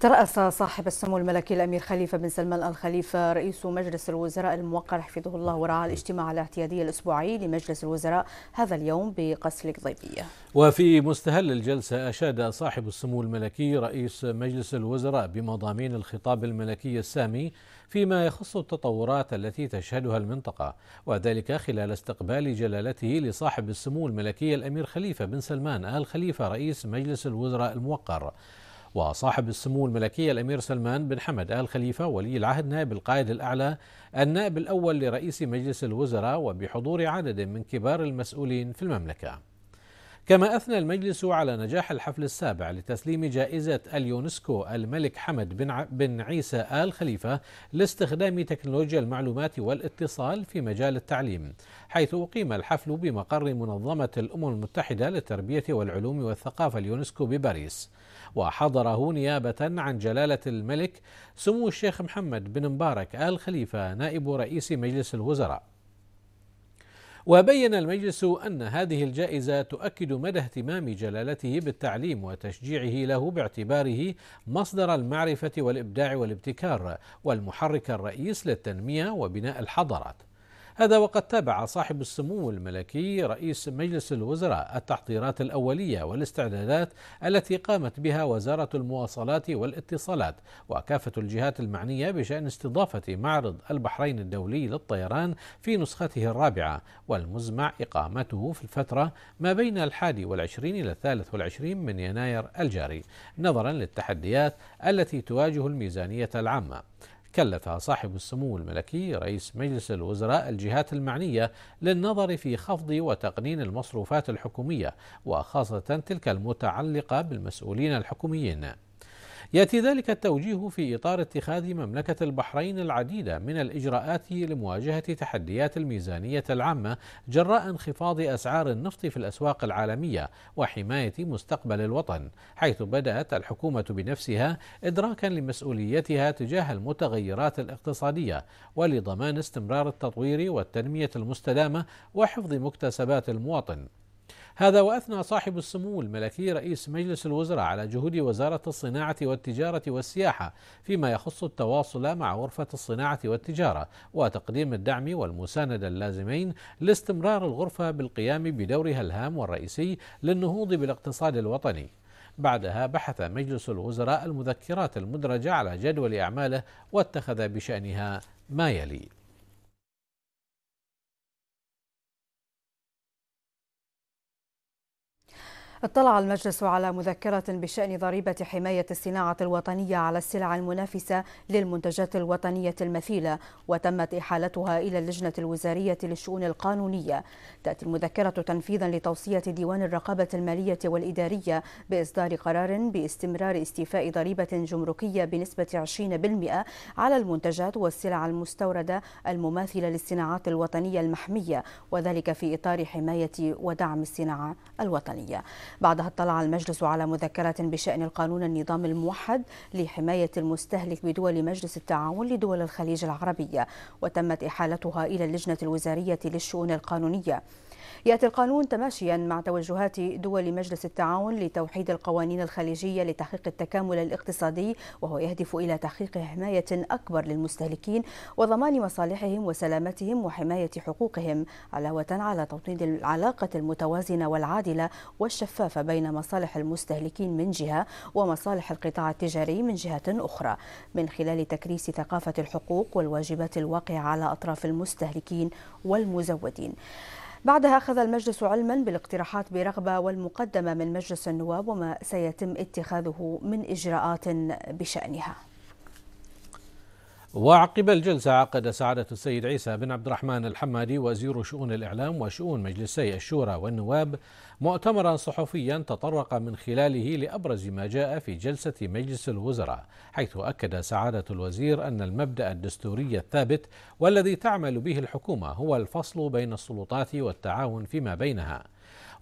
ترأس صاحب السمو الملكي الأمير خليفة بن سلمان آل خليفة رئيس مجلس الوزراء الموقر حفظه الله ورعاه الاجتماع الاعتيادي الأسبوعي لمجلس الوزراء هذا اليوم بقصر القضيبية وفي مستهل الجلسة أشاد صاحب السمو الملكي رئيس مجلس الوزراء بمضامين الخطاب الملكي السامي فيما يخص التطورات التي تشهدها المنطقة وذلك خلال استقبال جلالته لصاحب السمو الملكي الأمير خليفة بن سلمان آل خليفة رئيس مجلس الوزراء الموقر وصاحب السمو الملكية الأمير سلمان بن حمد آل خليفة ولي العهد نائب القائد الأعلى النائب الأول لرئيس مجلس الوزراء وبحضور عدد من كبار المسؤولين في المملكة كما أثنى المجلس على نجاح الحفل السابع لتسليم جائزة اليونسكو الملك حمد بن, بن عيسى آل خليفة لاستخدام تكنولوجيا المعلومات والاتصال في مجال التعليم حيث أقيم الحفل بمقر منظمة الأمم المتحدة للتربية والعلوم والثقافة اليونسكو بباريس وحضره نيابة عن جلالة الملك سمو الشيخ محمد بن مبارك آل خليفة نائب رئيس مجلس الوزراء وبين المجلس أن هذه الجائزة تؤكد مدى اهتمام جلالته بالتعليم وتشجيعه له باعتباره مصدر المعرفة والإبداع والابتكار والمحرك الرئيس للتنمية وبناء الحضارات هذا وقد تابع صاحب السمو الملكي رئيس مجلس الوزراء التحضيرات الأولية والاستعدادات التي قامت بها وزارة المواصلات والاتصالات وكافة الجهات المعنية بشأن استضافة معرض البحرين الدولي للطيران في نسخته الرابعة والمزمع إقامته في الفترة ما بين الحادي والعشرين إلى الثالث والعشرين من يناير الجاري نظرا للتحديات التي تواجه الميزانية العامة كلف صاحب السمو الملكي رئيس مجلس الوزراء الجهات المعنية للنظر في خفض وتقنين المصروفات الحكومية وخاصة تلك المتعلقة بالمسؤولين الحكوميين ياتي ذلك التوجيه في اطار اتخاذ مملكه البحرين العديد من الاجراءات لمواجهه تحديات الميزانيه العامه جراء انخفاض اسعار النفط في الاسواق العالميه وحمايه مستقبل الوطن، حيث بدات الحكومه بنفسها ادراكا لمسؤوليتها تجاه المتغيرات الاقتصاديه ولضمان استمرار التطوير والتنميه المستدامه وحفظ مكتسبات المواطن. هذا وأثنى صاحب السمو الملكي رئيس مجلس الوزراء على جهود وزارة الصناعة والتجارة والسياحة فيما يخص التواصل مع غرفة الصناعة والتجارة وتقديم الدعم والمساندة اللازمين لاستمرار الغرفة بالقيام بدورها الهام والرئيسي للنهوض بالاقتصاد الوطني بعدها بحث مجلس الوزراء المذكرات المدرجة على جدول أعماله واتخذ بشأنها ما يلي اطلع المجلس على مذكرة بشأن ضريبة حماية الصناعة الوطنية على السلع المنافسة للمنتجات الوطنية المثيلة وتمت إحالتها إلى اللجنة الوزارية للشؤون القانونية تأتي المذكرة تنفيذا لتوصية ديوان الرقابة المالية والإدارية بإصدار قرار باستمرار استيفاء ضريبة جمركية بنسبة 20% على المنتجات والسلع المستوردة المماثلة للصناعات الوطنية المحمية وذلك في إطار حماية ودعم الصناعة الوطنية بعدها اطلع المجلس على مذكرة بشأن القانون النظام الموحد لحماية المستهلك بدول مجلس التعاون لدول الخليج العربية وتمت إحالتها إلى اللجنة الوزارية للشؤون القانونية يأتي القانون تماشيا مع توجهات دول مجلس التعاون لتوحيد القوانين الخليجية لتحقيق التكامل الاقتصادي وهو يهدف إلى تحقيق حماية أكبر للمستهلكين وضمان مصالحهم وسلامتهم وحماية حقوقهم علاوة على توطيد العلاقة المتوازنة والعادلة والشفافة بين مصالح المستهلكين من جهة ومصالح القطاع التجاري من جهة أخرى من خلال تكريس ثقافة الحقوق والواجبات الواقعة على أطراف المستهلكين والمزودين بعدها أخذ المجلس علما بالاقتراحات برغبة والمقدمة من مجلس النواب وما سيتم اتخاذه من إجراءات بشأنها وعقب الجلسة عقد سعادة السيد عيسى بن عبد الرحمن الحمادي وزير شؤون الإعلام وشؤون مجلسي الشورى والنواب مؤتمرا صحفيا تطرق من خلاله لأبرز ما جاء في جلسة مجلس الوزراء حيث أكد سعادة الوزير أن المبدأ الدستوري الثابت والذي تعمل به الحكومة هو الفصل بين السلطات والتعاون فيما بينها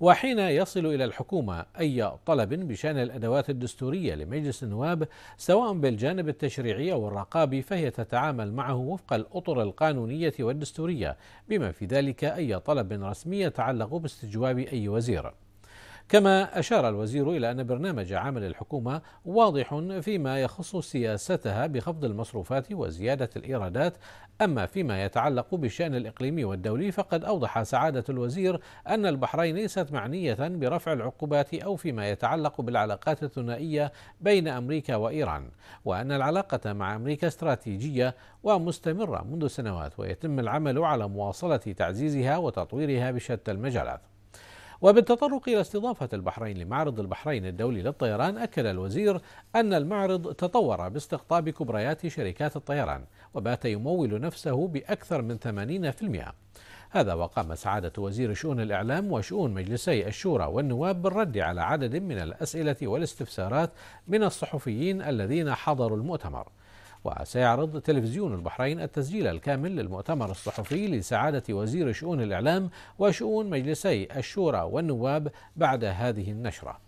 وحين يصل إلى الحكومة أي طلب بشأن الأدوات الدستورية لمجلس النواب سواء بالجانب التشريعي أو الرقابي فهي تتعامل معه وفق الأطر القانونية والدستورية بما في ذلك أي طلب رسمي يتعلق باستجواب أي وزير كما أشار الوزير إلى أن برنامج عمل الحكومة واضح فيما يخص سياستها بخفض المصروفات وزيادة الإيرادات أما فيما يتعلق بالشأن الإقليمي والدولي فقد أوضح سعادة الوزير أن البحرين ليست معنية برفع العقوبات أو فيما يتعلق بالعلاقات الثنائية بين أمريكا وإيران وأن العلاقة مع أمريكا استراتيجية ومستمرة منذ سنوات ويتم العمل على مواصلة تعزيزها وتطويرها بشتى المجالات وبالتطرق إلى استضافة البحرين لمعرض البحرين الدولي للطيران أكد الوزير أن المعرض تطور باستقطاب كبريات شركات الطيران وبات يمول نفسه بأكثر من 80% هذا وقام سعادة وزير شؤون الإعلام وشؤون مجلسي الشورى والنواب بالرد على عدد من الأسئلة والاستفسارات من الصحفيين الذين حضروا المؤتمر وسيعرض تلفزيون البحرين التسجيل الكامل للمؤتمر الصحفي لسعادة وزير شؤون الإعلام وشؤون مجلسي الشورى والنواب بعد هذه النشره